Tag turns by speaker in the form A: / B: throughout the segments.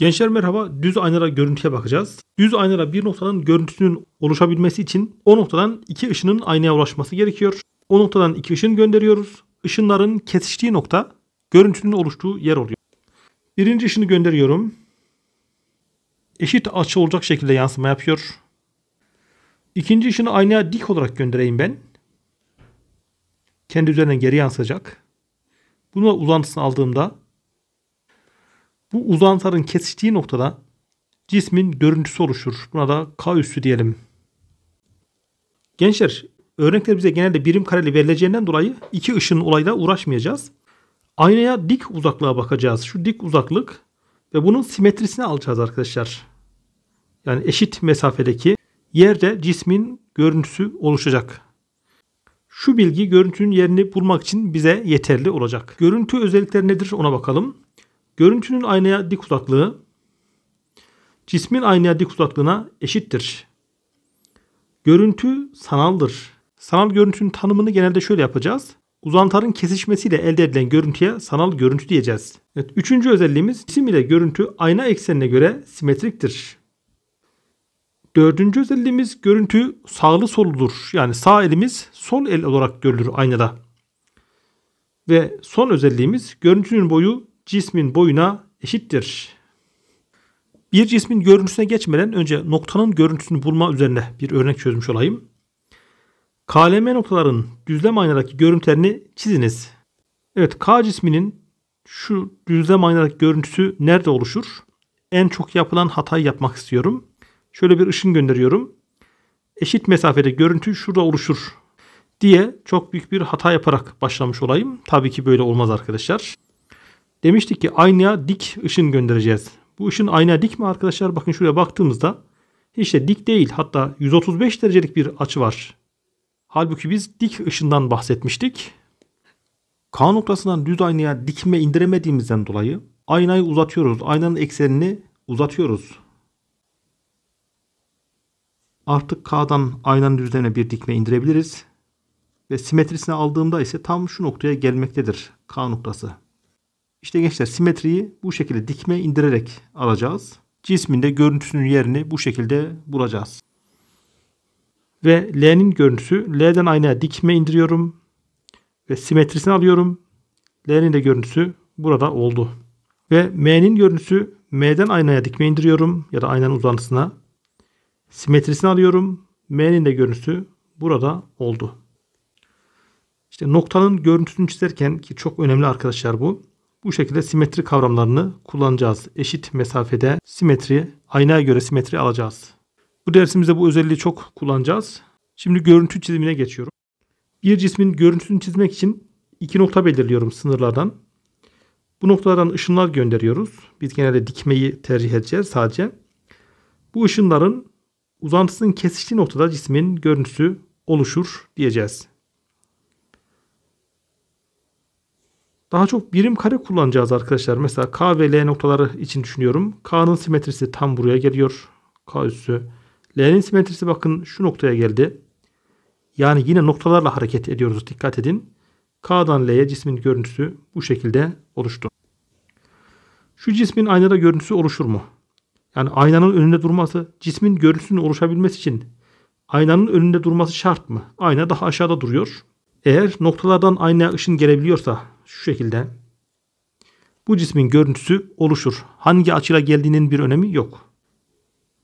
A: Gençler merhaba. Düz aynara görüntüye bakacağız. Düz aynara bir noktanın görüntüsünün oluşabilmesi için o noktadan iki ışının aynaya ulaşması gerekiyor. O noktadan iki ışın gönderiyoruz. Işınların kesiştiği nokta görüntünün oluştuğu yer oluyor. Birinci ışını gönderiyorum. Eşit açı olacak şekilde yansıma yapıyor. İkinci ışını aynaya dik olarak göndereyim ben. Kendi üzerine geri yansıyacak. Bunu uzantısını aldığımda bu uzantıların kesiştiği noktada cismin görüntüsü oluşur. Buna da K üssü diyelim. Gençler örnekler bize genelde birim kareli verileceğinden dolayı iki ışın olayla uğraşmayacağız. Aynaya dik uzaklığa bakacağız. Şu dik uzaklık ve bunun simetrisini alacağız arkadaşlar. Yani eşit mesafedeki yerde cismin görüntüsü oluşacak. Şu bilgi görüntünün yerini bulmak için bize yeterli olacak. Görüntü özellikleri nedir ona bakalım. Görüntünün aynaya dik uzaklığı cismin aynaya dik uzaklığına eşittir. Görüntü sanaldır. Sanal görüntünün tanımını genelde şöyle yapacağız. Uzantarın kesişmesiyle elde edilen görüntüye sanal görüntü diyeceğiz. Evet, üçüncü özelliğimiz cisim ile görüntü ayna eksenine göre simetriktir. Dördüncü özelliğimiz görüntü sağlı soludur. Yani sağ elimiz sol el olarak görülür aynada. Ve son özelliğimiz görüntünün boyu cismin boyuna eşittir. Bir cismin görüntüsüne geçmeden önce noktanın görüntüsünü bulma üzerine bir örnek çözmüş olayım. KLM noktaların düzlem aynadaki görüntülerini çiziniz. Evet K cisminin şu düzlem aynadaki görüntüsü nerede oluşur? En çok yapılan hatayı yapmak istiyorum. Şöyle bir ışın gönderiyorum. Eşit mesafede görüntü şurada oluşur diye çok büyük bir hata yaparak başlamış olayım. Tabii ki böyle olmaz arkadaşlar. Demiştik ki aynaya dik ışın göndereceğiz. Bu ışın aynaya dik mi arkadaşlar? Bakın şuraya baktığımızda işte dik değil hatta 135 derecelik bir açı var. Halbuki biz dik ışından bahsetmiştik. K noktasından düz aynaya dikme indiremediğimizden dolayı aynayı uzatıyoruz. Aynanın eksenini uzatıyoruz. Artık K'dan aynanın düzlemine bir dikme indirebiliriz. Ve simetrisini aldığımda ise tam şu noktaya gelmektedir K noktası. İşte gençler simetriyi bu şekilde dikme indirerek alacağız. Cisminde görüntüsünün yerini bu şekilde bulacağız. Ve L'nin görüntüsü L'den aynaya dikme indiriyorum. Ve simetrisini alıyorum. L'nin de görüntüsü burada oldu. Ve M'nin görüntüsü M'den aynaya dikme indiriyorum ya da aynanın uzantısına. Simetrisini alıyorum. M'nin de görüntüsü burada oldu. İşte noktanın görüntüsünü çizerken ki çok önemli arkadaşlar bu. Bu şekilde simetri kavramlarını kullanacağız. Eşit mesafede simetri, aynaya göre simetri alacağız. Bu dersimizde bu özelliği çok kullanacağız. Şimdi görüntü çizimine geçiyorum. Bir cismin görüntüsünü çizmek için iki nokta belirliyorum sınırlardan. Bu noktalardan ışınlar gönderiyoruz. Biz genelde dikmeyi tercih edeceğiz sadece. Bu ışınların uzantısının kesiştiği noktada cismin görüntüsü oluşur diyeceğiz. Daha çok birim kare kullanacağız arkadaşlar. Mesela K ve L noktaları için düşünüyorum. K'nın simetrisi tam buraya geliyor. K üssü. L'nin simetrisi bakın şu noktaya geldi. Yani yine noktalarla hareket ediyoruz. Dikkat edin. K'dan L'ye cismin görüntüsü bu şekilde oluştu. Şu cismin aynada görüntüsü oluşur mu? Yani aynanın önünde durması cismin görüntüsünün oluşabilmesi için aynanın önünde durması şart mı? Ayna daha aşağıda duruyor. Eğer noktalardan aynaya ışın gelebiliyorsa şu şekilde. Bu cismin görüntüsü oluşur. Hangi açıyla geldiğinin bir önemi yok.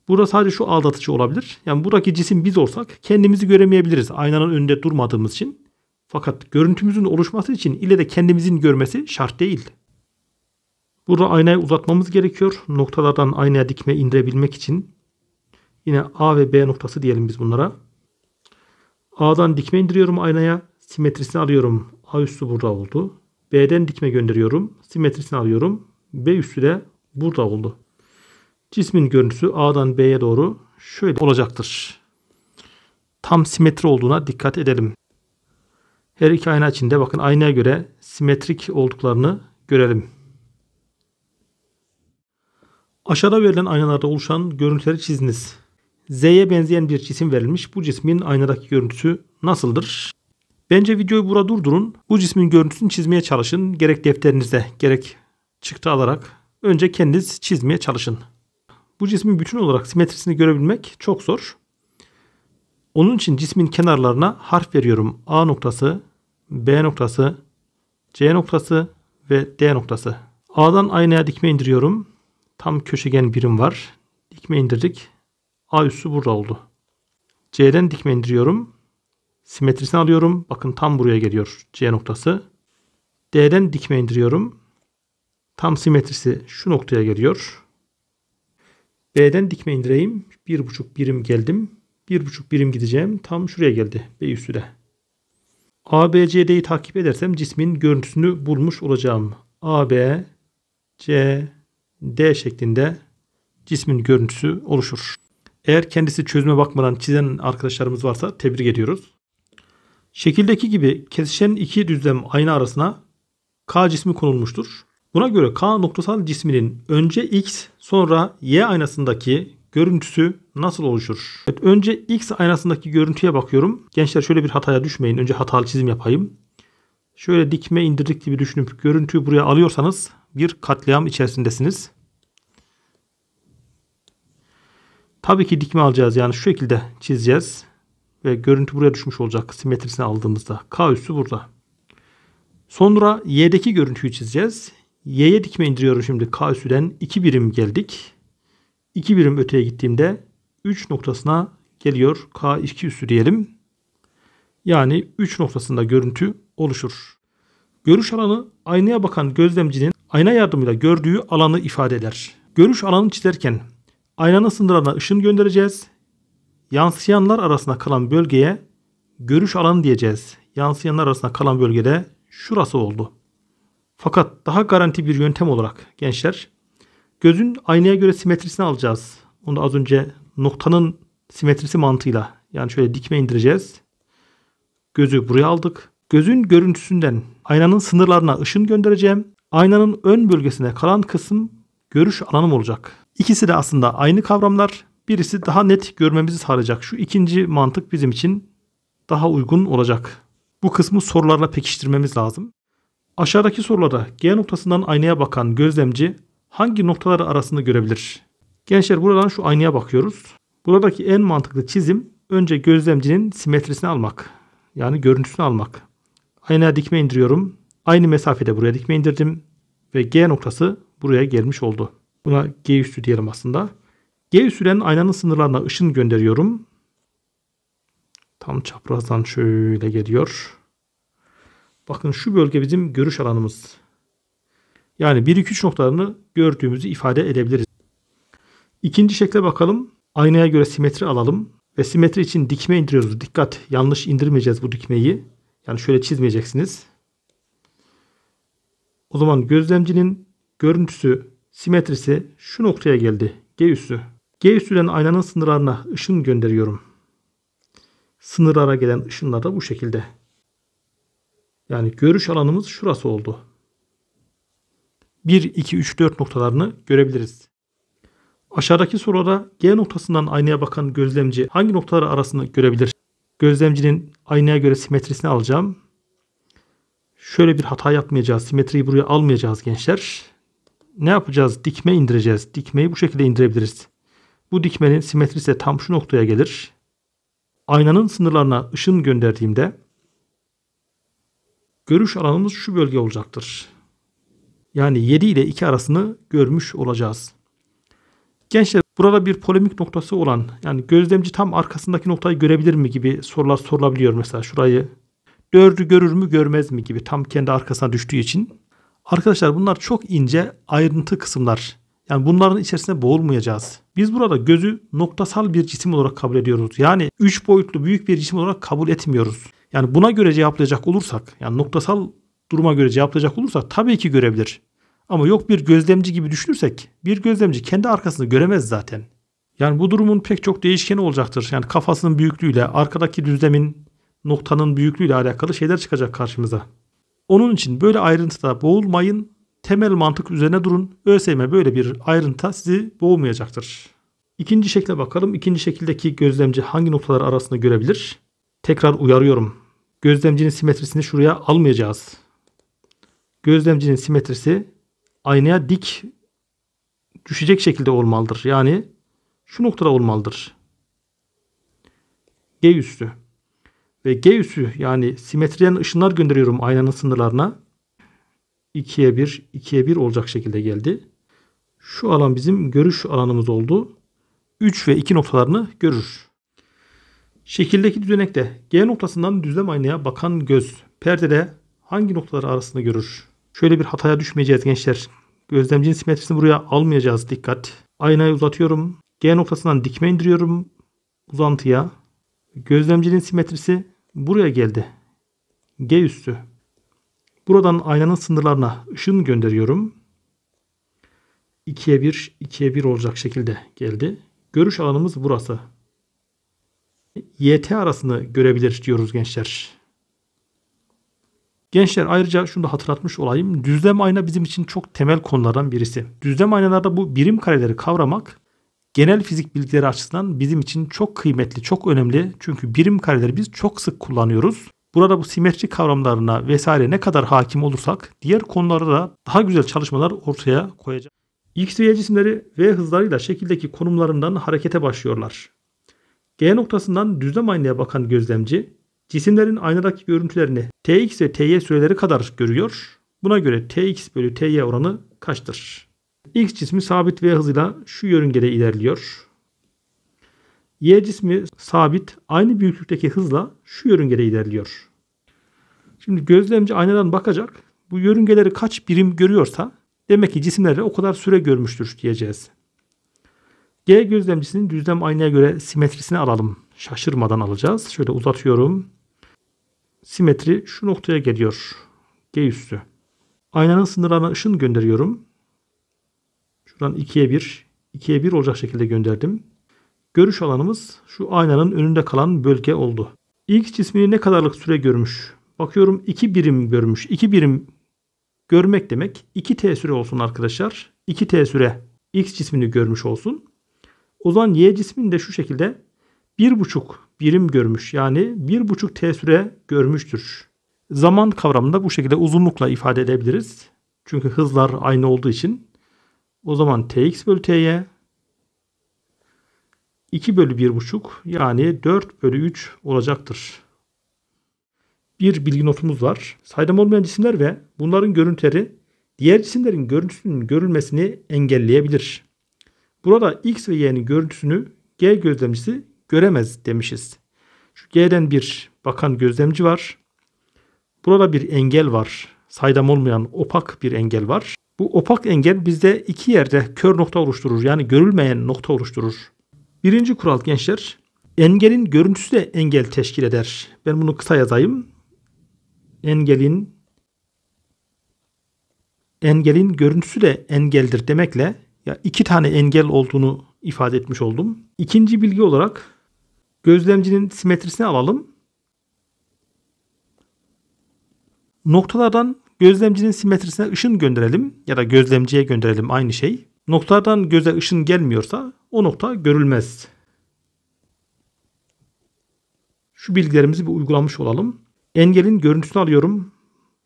A: Burada sadece şu aldatıcı olabilir. Yani buradaki cisim biz olsak kendimizi göremeyebiliriz. Aynanın önünde durmadığımız için. Fakat görüntümüzün oluşması için ile de kendimizin görmesi şart değil. Burada aynayı uzatmamız gerekiyor. Noktalardan aynaya dikme indirebilmek için. Yine A ve B noktası diyelim biz bunlara. A'dan dikme indiriyorum aynaya. Simetrisini alıyorum. A üstü burada oldu. B'den dikme gönderiyorum. Simetrisini alıyorum. B üstü de burada oldu. Cismin görüntüsü A'dan B'ye doğru şöyle olacaktır. Tam simetri olduğuna dikkat edelim. Her iki ayna içinde bakın aynaya göre simetrik olduklarını görelim. Aşağıda verilen aynalarda oluşan görüntüleri çiziniz. Z'ye benzeyen bir cisim verilmiş. Bu cismin aynadaki görüntüsü nasıldır? Bence videoyu burada durdurun. Bu cismin görüntüsünü çizmeye çalışın. Gerek defterinizde gerek çıktı alarak önce kendiniz çizmeye çalışın. Bu cismin bütün olarak simetrisini görebilmek çok zor. Onun için cismin kenarlarına harf veriyorum. A noktası, B noktası, C noktası ve D noktası. A'dan aynaya dikme indiriyorum. Tam köşegen birim var. Dikme indirdik. A üssü burada oldu. C'den dikme indiriyorum. Simetrisini alıyorum. Bakın tam buraya geliyor C noktası. D'den dikme indiriyorum. Tam simetrisi şu noktaya geliyor. B'den dikme indireyim. 1,5 birim geldim. 1,5 birim gideceğim. Tam şuraya geldi. B üstü de. ABCD'yi takip edersem cismin görüntüsünü bulmuş olacağım. AB, C, D şeklinde cismin görüntüsü oluşur. Eğer kendisi çözüme bakmadan çizen arkadaşlarımız varsa tebrik ediyoruz. Şekildeki gibi kesişen iki düzlem ayna arasına K cismi konulmuştur. Buna göre K noktasal cisminin önce X sonra Y aynasındaki görüntüsü nasıl oluşur? Evet, önce X aynasındaki görüntüye bakıyorum. Gençler şöyle bir hataya düşmeyin. Önce hatalı çizim yapayım. Şöyle dikme indirdik gibi düşünüp görüntüyü buraya alıyorsanız bir katliam içerisindesiniz. Tabii ki dikme alacağız yani şu şekilde çizeceğiz ve görüntü buraya düşmüş olacak simetrisini aldığımızda. K üssü burada. Sonra Y'deki görüntüyü çizeceğiz. Y'ye dikme indiriyorum şimdi K üssüden 2 birim geldik. 2 birim öteye gittiğimde 3 noktasına geliyor K2 üssü diyelim. Yani 3 noktasında görüntü oluşur. Görüş alanı aynaya bakan gözlemcinin ayna yardımıyla gördüğü alanı ifade eder. Görüş alanı çizerken aynanın sınırına ışın göndereceğiz yansıyanlar arasında kalan bölgeye görüş alanı diyeceğiz. Yansıyanlar arasında kalan bölgede şurası oldu. Fakat daha garanti bir yöntem olarak gençler gözün aynaya göre simetrisini alacağız. Onu da az önce noktanın simetrisi mantığıyla yani şöyle dikme indireceğiz. Gözü buraya aldık. Gözün görüntüsünden aynanın sınırlarına ışın göndereceğim. Aynanın ön bölgesine kalan kısım görüş alanım olacak. İkisi de aslında aynı kavramlar Birisi daha net görmemizi sağlayacak. Şu ikinci mantık bizim için daha uygun olacak. Bu kısmı sorularla pekiştirmemiz lazım. Aşağıdaki sorulara G noktasından aynaya bakan gözlemci hangi noktaları arasında görebilir? Gençler buradan şu aynaya bakıyoruz. Buradaki en mantıklı çizim önce gözlemcinin simetrisini almak. Yani görüntüsünü almak. Aynaya dikme indiriyorum. Aynı mesafede buraya dikme indirdim. Ve G noktası buraya gelmiş oldu. Buna G üstü diyelim aslında. Y üssürenin aynanın sınırlarına ışın gönderiyorum. Tam çaprazdan şöyle geliyor. Bakın şu bölge bizim görüş alanımız. Yani 1-2-3 noktalarını gördüğümüzü ifade edebiliriz. İkinci şekle bakalım. Aynaya göre simetri alalım. Ve simetri için dikme indiriyoruz. Dikkat yanlış indirmeyeceğiz bu dikmeyi. Yani şöyle çizmeyeceksiniz. O zaman gözlemcinin görüntüsü, simetrisi şu noktaya geldi. G üssü. G üstünden aynanın sınırlarına ışın gönderiyorum. Sınırlara gelen ışınlar da bu şekilde. Yani görüş alanımız şurası oldu. 1, 2, 3, 4 noktalarını görebiliriz. Aşağıdaki soruda G noktasından aynaya bakan gözlemci hangi noktalar arasında görebilir? Gözlemcinin aynaya göre simetrisini alacağım. Şöyle bir hata yapmayacağız. Simetriyi buraya almayacağız gençler. Ne yapacağız? Dikme indireceğiz. Dikmeyi bu şekilde indirebiliriz. Bu dikmenin simetrisi de tam şu noktaya gelir. Aynanın sınırlarına ışın gönderdiğimde görüş alanımız şu bölge olacaktır. Yani 7 ile 2 arasını görmüş olacağız. Gençler burada bir polemik noktası olan yani gözlemci tam arkasındaki noktayı görebilir mi gibi sorular sorulabiliyor mesela şurayı. Dördü görür mü görmez mi gibi tam kendi arkasına düştüğü için. Arkadaşlar bunlar çok ince ayrıntı kısımlar. Yani bunların içerisine boğulmayacağız. Biz burada gözü noktasal bir cisim olarak kabul ediyoruz. Yani 3 boyutlu büyük bir cisim olarak kabul etmiyoruz. Yani buna göre cevaplayacak olursak, yani noktasal duruma göre cevaplayacak olursak tabii ki görebilir. Ama yok bir gözlemci gibi düşünürsek bir gözlemci kendi arkasını göremez zaten. Yani bu durumun pek çok değişkeni olacaktır. Yani kafasının büyüklüğüyle, arkadaki düzlemin, noktanın büyüklüğüyle alakalı şeyler çıkacak karşımıza. Onun için böyle ayrıntıda boğulmayın temel mantık üzerine durun. ÖSYM böyle bir ayrıntı sizi boğmayacaktır. İkinci şekle bakalım. İkinci şekildeki gözlemci hangi noktalar arasında görebilir? Tekrar uyarıyorum. Gözlemcinin simetrisini şuraya almayacağız. Gözlemcinin simetrisi aynaya dik düşecek şekilde olmalıdır. Yani şu noktada olmalıdır. G üstü. Ve G üstü yani simetriyen ışınlar gönderiyorum aynanın sınırlarına. 2'ye 1, 2'ye 1 olacak şekilde geldi. Şu alan bizim görüş alanımız oldu. 3 ve 2 noktalarını görür. Şekildeki düzenekte G noktasından düzlem aynaya bakan göz perdede hangi noktalar arasında görür? Şöyle bir hataya düşmeyeceğiz gençler. Gözlemcinin simetrisini buraya almayacağız. Dikkat. Aynayı uzatıyorum. G noktasından dikme indiriyorum. Uzantıya. Gözlemcinin simetrisi buraya geldi. G üstü. Buradan aynanın sınırlarına ışın gönderiyorum. 2'ye 1, 2'ye 1 olacak şekilde geldi. Görüş alanımız burası. YT arasını görebilir diyoruz gençler. Gençler ayrıca şunu da hatırlatmış olayım. Düzlem ayna bizim için çok temel konulardan birisi. Düzlem aynalarda bu birim kareleri kavramak genel fizik bilgileri açısından bizim için çok kıymetli, çok önemli. Çünkü birim kareleri biz çok sık kullanıyoruz. Burada bu simetri kavramlarına vesaire ne kadar hakim olursak diğer konularda da daha güzel çalışmalar ortaya koyacağız. X ve Y cisimleri V hızlarıyla şekildeki konumlarından harekete başlıyorlar. G noktasından düzlem aynaya bakan gözlemci cisimlerin aynadaki görüntülerini Tx ve Ty süreleri kadar görüyor. Buna göre Tx bölü Ty oranı kaçtır? X cismi sabit V hızıyla şu yörüngede ilerliyor. Y cismi sabit aynı büyüklükteki hızla şu yörüngede ilerliyor. Şimdi gözlemci aynadan bakacak. Bu yörüngeleri kaç birim görüyorsa demek ki cisimlerle o kadar süre görmüştür diyeceğiz. G gözlemcisinin düzlem aynaya göre simetrisini alalım. Şaşırmadan alacağız. Şöyle uzatıyorum. Simetri şu noktaya geliyor. G üstü. Aynanın sınırlarına ışın gönderiyorum. Şuradan 2'ye 1, 2'ye 1 olacak şekilde gönderdim. Görüş alanımız şu aynanın önünde kalan bölge oldu. X cismini ne kadarlık süre görmüş Bakıyorum iki birim görmüş. İki birim görmek demek 2t süre olsun arkadaşlar. 2t süre x cismini görmüş olsun. O zaman y cismini de şu şekilde 1,5 birim görmüş. Yani 1,5 t süre görmüştür. Zaman kavramında bu şekilde uzunlukla ifade edebiliriz. Çünkü hızlar aynı olduğu için. O zaman tx bölü t'ye 2 bölü 1,5 yani 4 bölü 3 olacaktır bir bilgi notumuz var. Saydam olmayan cisimler ve bunların görüntüleri diğer cisimlerin görüntüsünün görülmesini engelleyebilir. Burada X ve Y'nin görüntüsünü G gözlemcisi göremez demişiz. Şu G'den bir bakan gözlemci var. Burada bir engel var. Saydam olmayan opak bir engel var. Bu opak engel bizde iki yerde kör nokta oluşturur. Yani görülmeyen nokta oluşturur. Birinci kural gençler. Engelin görüntüsü de engel teşkil eder. Ben bunu kısa yazayım engelin engelin görüntüsü de engeldir demekle ya iki tane engel olduğunu ifade etmiş oldum. İkinci bilgi olarak gözlemcinin simetrisini alalım. Noktalardan gözlemcinin simetrisine ışın gönderelim ya da gözlemciye gönderelim aynı şey. Noktalardan göze ışın gelmiyorsa o nokta görülmez. Şu bilgilerimizi bir uygulamış olalım. Engelin görüntüsünü alıyorum.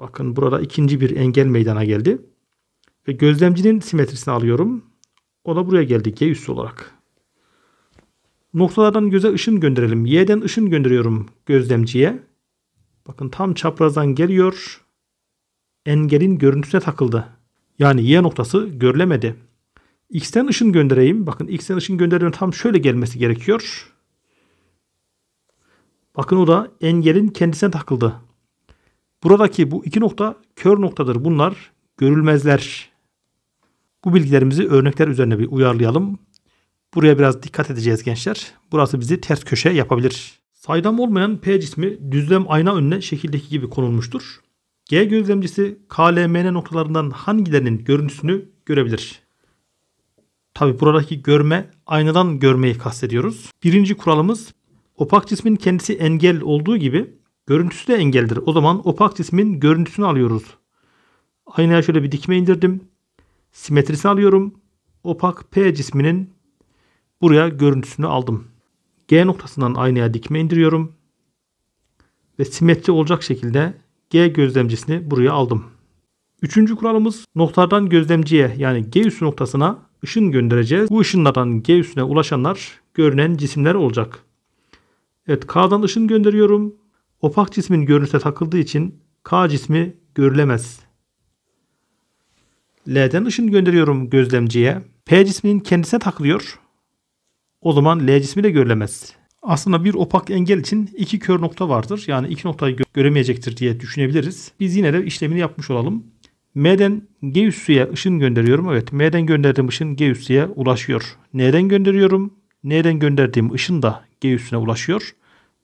A: Bakın burada ikinci bir engel meydana geldi. Ve gözlemcinin simetrisini alıyorum. O da buraya geldi y üssü olarak. Noktalardan göze ışın gönderelim. Y'den ışın gönderiyorum gözlemciye. Bakın tam çaprazdan geliyor. Engelin görüntüsüne takıldı. Yani Y noktası görülemedi. X'ten ışın göndereyim. Bakın X'ten ışın gönderiyorum. Tam şöyle gelmesi gerekiyor. Bakın o da engelin kendisine takıldı. Buradaki bu iki nokta kör noktadır. Bunlar görülmezler. Bu bilgilerimizi örnekler üzerine bir uyarlayalım. Buraya biraz dikkat edeceğiz gençler. Burası bizi ters köşe yapabilir. Saydam olmayan P cismi düzlem ayna önüne şekildeki gibi konulmuştur. G gözlemcisi KLMN noktalarından hangilerinin görüntüsünü görebilir? Tabi buradaki görme aynadan görmeyi kastediyoruz. Birinci kuralımız Opak cismin kendisi engel olduğu gibi görüntüsü de engeldir. O zaman opak cismin görüntüsünü alıyoruz. Aynaya şöyle bir dikme indirdim. Simetrisi alıyorum. Opak P cisminin buraya görüntüsünü aldım. G noktasından aynaya dikme indiriyorum. Ve simetri olacak şekilde G gözlemcisini buraya aldım. Üçüncü kuralımız noktadan gözlemciye yani G üssü noktasına ışın göndereceğiz. Bu ışınlardan G üssüne ulaşanlar görünen cisimler olacak. Evet K'dan ışın gönderiyorum. Opak cismin görünüse takıldığı için K cismi görülemez. L'den ışın gönderiyorum gözlemciye. P cisminin kendisine takılıyor. O zaman L cismi de görülemez. Aslında bir opak engel için iki kör nokta vardır. Yani iki noktayı gö göremeyecektir diye düşünebiliriz. Biz yine de işlemini yapmış olalım. M'den G üssüye ışın gönderiyorum. Evet M'den gönderdiğim ışın G üssüye ulaşıyor. N'den gönderiyorum. N'den gönderdiğim ışın da G üstüne ulaşıyor.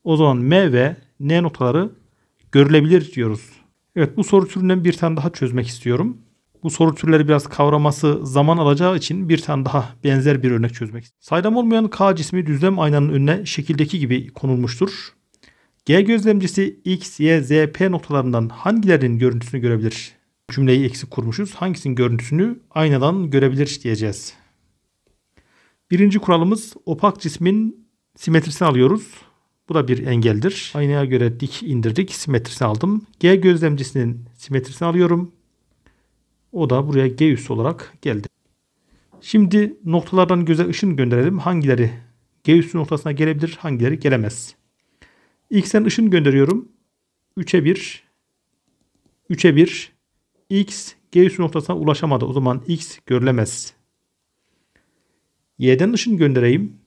A: O zaman M ve N notaları görülebilir diyoruz. Evet bu soru türünden bir tane daha çözmek istiyorum. Bu soru türleri biraz kavraması zaman alacağı için bir tane daha benzer bir örnek çözmek istiyorum. Saydam olmayan K cismi düzlem aynanın önüne şekildeki gibi konulmuştur. G gözlemcisi X, Y, Z, P noktalarından hangilerinin görüntüsünü görebilir? Cümleyi eksik kurmuşuz. Hangisinin görüntüsünü aynadan görebilir diyeceğiz. Birinci kuralımız opak cismin Simetrisini alıyoruz. Bu da bir engeldir. Aynaya göre dik indirdik. Simetrisini aldım. G gözlemcisinin simetrisini alıyorum. O da buraya G üssü olarak geldi. Şimdi noktalardan göze ışın gönderelim. Hangileri G üssü noktasına gelebilir, hangileri gelemez. X'ten ışın gönderiyorum. 3'e 1. 3'e 1. X G üssü noktasına ulaşamadı. O zaman X görülemez. Y'den ışın göndereyim.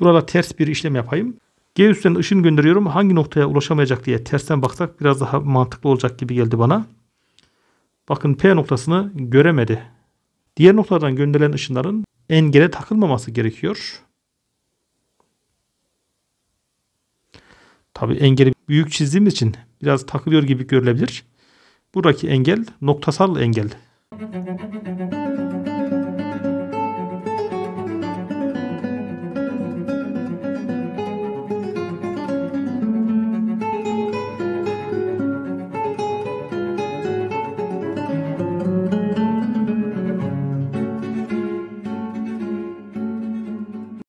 A: Burada ters bir işlem yapayım. G üstten ışın gönderiyorum. Hangi noktaya ulaşamayacak diye tersten baksak biraz daha mantıklı olacak gibi geldi bana. Bakın P noktasını göremedi. Diğer noktalardan gönderilen ışınların engele takılmaması gerekiyor. Tabi engeli büyük çizdiğimiz için biraz takılıyor gibi görülebilir. Buradaki engel noktasal engel.